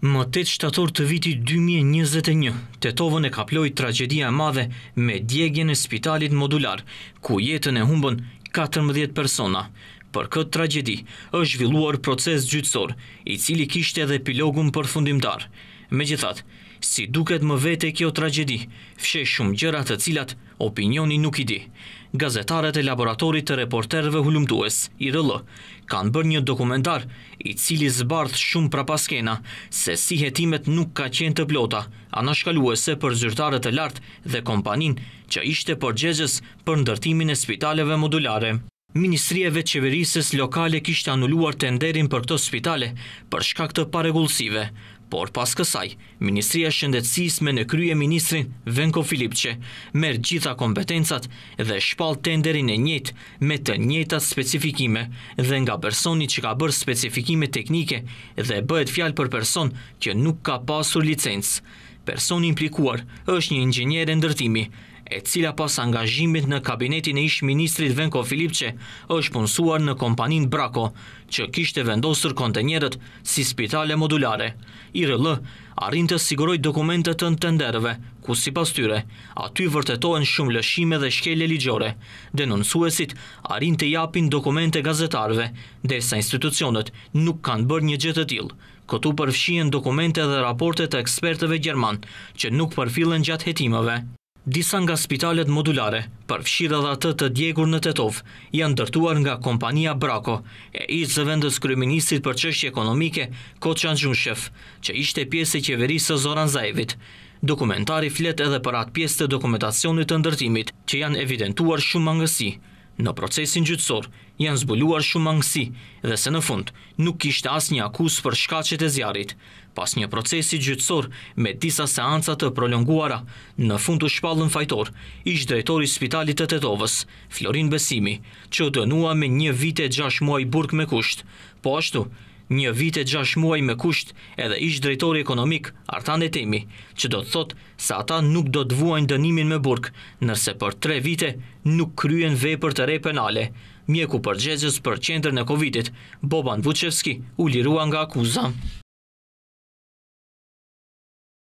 Më 8 shtator të vitit 2021, Tetovën e kaploj tragedia madhe me djegjen e spitalit modular, ku jetën e humbën 14 persona. Për këtë tragedi, është zhvilluar proces gjytsor, i cili kishte edhe epilogun përfundimtar. Megjithatë, si duket më vete kjo tragedi, fshe shumë gjërat të cilat opinioni nuk i di. Gazetaret e laboratorit të reporterve hulumtues, i rëllë, kanë bërë një dokumentar i cili zbardh shumë pra paskena se si jetimet nuk ka qenë të blota, anashkaluese për zyrtarët e lartë dhe kompanin që ishte përgjegjës për ndërtimin e spitaleve modulare. Ministrieve qeverises lokale kishtë anulluar tenderin për këto spitale për shkak të paregullësive, por pas kësaj, Ministria Shëndetsis me në krye Ministrin Venko Filipqe merë gjitha kompetencat dhe shpal tenderin e njët me të njëtat specifikime dhe nga personi që ka bërë specifikime teknike dhe bëhet fjalë për person që nuk ka pasur licencë. Person implikuar është një ingjenjere ndërtimi, e cila pas angazhimit në kabinetin e ishë ministrit Venko Filipqe është punësuar në kompanin Brako, që kishte vendosër kontenjerët si spitale modulare. I rëllë, arrin të siguroj dokumentet të në tenderve, ku si pas tyre, aty vërtetohen shumë lëshime dhe shkelje ligjore. Denunësuesit arrin të japin dokumente gazetarve, desa institucionet nuk kanë bërë një gjithë të tilë. Këtu përfshien dokumente dhe raportet të ekspertëve Gjerman, që nuk përfilen gjatë jetimeve. Disa nga spitalet modulare, përfshirë dhe atë të djegur në Tetov, janë dërtuar nga kompania Brako, e i zëvendës kryeministit për qështje ekonomike, Koçan Gjunshef, që ishte pjesë e qeverisë Zoran Zajevit. Dokumentari flet edhe për atë pjesë të dokumentacionit të ndërtimit, që janë evidentuar shumë mangësi. Në procesin gjithësor, janë zbuluar shumë mangësi dhe se në fund nuk ishte as një akus për shkacet e zjarit. Pas një procesi gjithësor me disa seancat të prolonguara, në fund u shpallën fajtor, ish drejtori spitalit të tetovës, Florin Besimi, që dënua me një vite 6 muaj burg me kusht, po ashtu, një vit e 6 muaj me kusht edhe ish drejtori ekonomik Artan Etemi, që do të thot se ata nuk do të vuajnë dënimin me burk, nërse për tre vite nuk kryen vej për të rej penale. Mjeku për për qendrën e Covidit, Boban Vucevski u lirua nga akuzan.